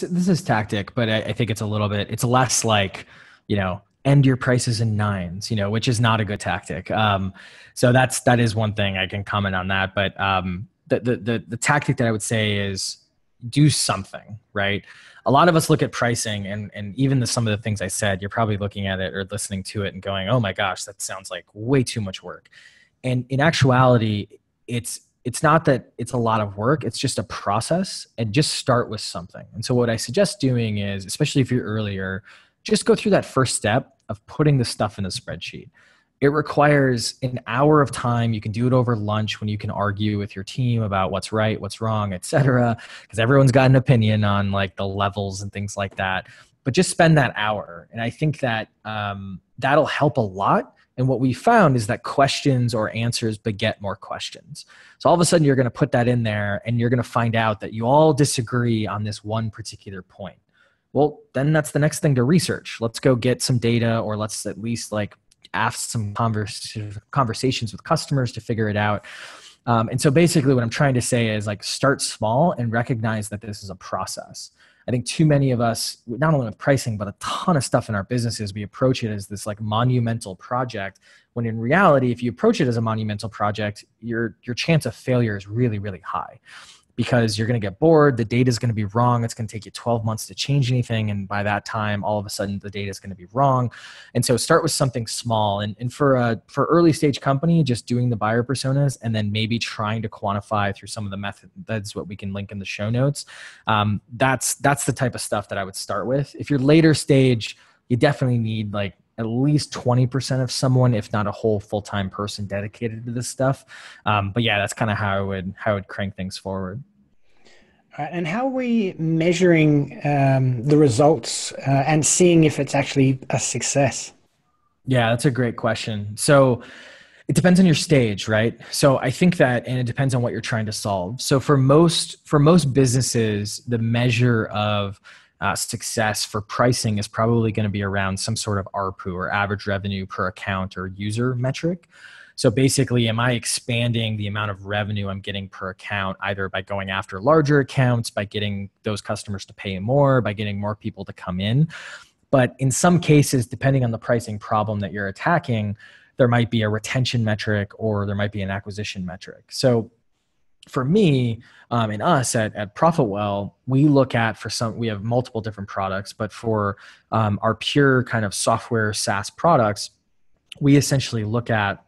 this is tactic, but I, I think it's a little bit. It's less like you know end your prices in nines, you know, which is not a good tactic. Um, so that's that is one thing I can comment on that. But um, the, the the the tactic that I would say is do something, right? A lot of us look at pricing and and even the, some of the things I said, you're probably looking at it or listening to it and going, oh my gosh, that sounds like way too much work. And in actuality, it's it's not that it's a lot of work it's just a process and just start with something and so what i suggest doing is especially if you're earlier just go through that first step of putting the stuff in the spreadsheet it requires an hour of time you can do it over lunch when you can argue with your team about what's right what's wrong etc because everyone's got an opinion on like the levels and things like that but just spend that hour and i think that um, that'll help a lot. And what we found is that questions or answers beget more questions. So all of a sudden, you're going to put that in there and you're going to find out that you all disagree on this one particular point. Well, then that's the next thing to research. Let's go get some data or let's at least like ask some converse, conversations with customers to figure it out. Um, and so basically, what I'm trying to say is like start small and recognize that this is a process. I think too many of us, not only with pricing, but a ton of stuff in our businesses, we approach it as this like monumental project. When in reality, if you approach it as a monumental project, your your chance of failure is really, really high because you're going to get bored. The data is going to be wrong. It's going to take you 12 months to change anything. And by that time, all of a sudden, the data is going to be wrong. And so start with something small. And, and for, a, uh, for early stage company, just doing the buyer personas and then maybe trying to quantify through some of the methods, what we can link in the show notes. Um, that's, that's the type of stuff that I would start with. If you're later stage, you definitely need like at least 20% of someone, if not a whole full-time person dedicated to this stuff. Um, but yeah, that's kind of how I would, how I would crank things forward. Right. Uh, and how are we measuring um, the results uh, and seeing if it's actually a success? Yeah, that's a great question. So it depends on your stage, right? So I think that, and it depends on what you're trying to solve. So for most for most businesses, the measure of uh, success for pricing is probably going to be around some sort of ARPU or average revenue per account or user metric. So basically, am I expanding the amount of revenue I'm getting per account either by going after larger accounts, by getting those customers to pay more, by getting more people to come in? But in some cases, depending on the pricing problem that you're attacking, there might be a retention metric or there might be an acquisition metric. So for me um, and us at, at ProfitWell, we look at for some, we have multiple different products, but for um, our pure kind of software SaaS products, we essentially look at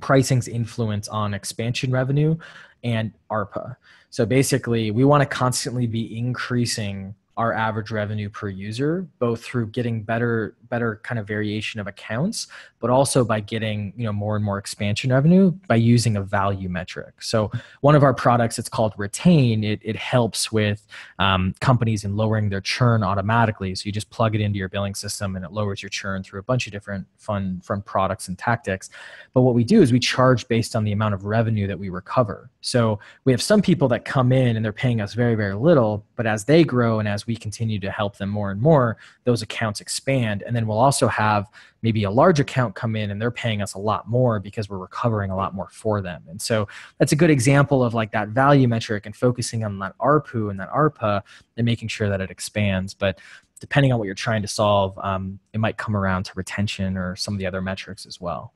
pricing's influence on expansion revenue and ARPA. So basically, we want to constantly be increasing our average revenue per user, both through getting better better kind of variation of accounts, but also by getting you know more and more expansion revenue by using a value metric. So one of our products, it's called Retain. It, it helps with um, companies in lowering their churn automatically. So you just plug it into your billing system and it lowers your churn through a bunch of different fun fun products and tactics. But what we do is we charge based on the amount of revenue that we recover. So we have some people that come in and they're paying us very very little, but as they grow and as we continue to help them more and more, those accounts expand and then then we'll also have maybe a large account come in and they're paying us a lot more because we're recovering a lot more for them. And so that's a good example of like that value metric and focusing on that ARPU and that ARPA and making sure that it expands. But depending on what you're trying to solve, um, it might come around to retention or some of the other metrics as well.